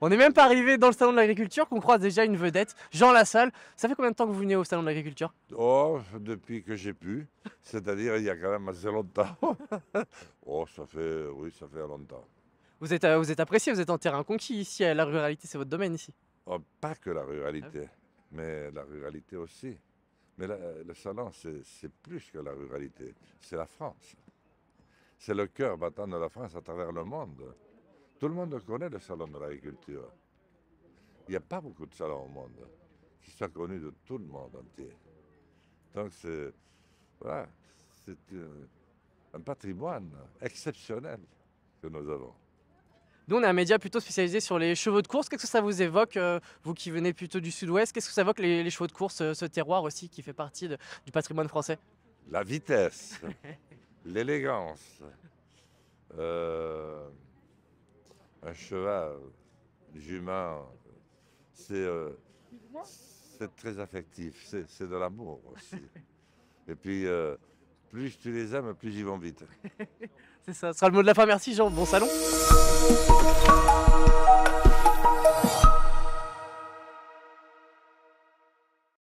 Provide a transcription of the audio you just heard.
On n'est même pas arrivé dans le salon de l'agriculture qu'on croise déjà une vedette, Jean Lassalle. Ça fait combien de temps que vous venez au salon de l'agriculture oh, depuis que j'ai pu, c'est-à-dire il y a quand même assez longtemps. oh, ça fait, oui, ça fait longtemps. Vous êtes, vous êtes apprécié, vous êtes en terrain conquis ici, la ruralité, c'est votre domaine ici oh, Pas que la ruralité, ah mais la ruralité aussi. Mais le salon, c'est plus que la ruralité, c'est la France. C'est le cœur battant de la France à travers le monde. Tout le monde connaît le salon de l'agriculture. Il n'y a pas beaucoup de salons au monde qui soient connus de tout le monde entier. Donc c'est un, patrimoine exceptionnel que nous avons. Nous, on est un média plutôt spécialisé sur les chevaux de course. Qu'est-ce que ça vous évoque, euh, vous qui venez plutôt du sud-ouest Qu'est-ce que ça évoque les, chevaux de course, euh, ce terroir aussi qui fait partie du patrimoine français La vitesse, l'élégance, euh, un cheval jument, euh, c'est très affectif, c'est de l'amour aussi. Et puis, euh, plus tu les aimes, plus ils vont vite. c'est ça, ce sera le mot de la fin. Merci Jean, bon salon.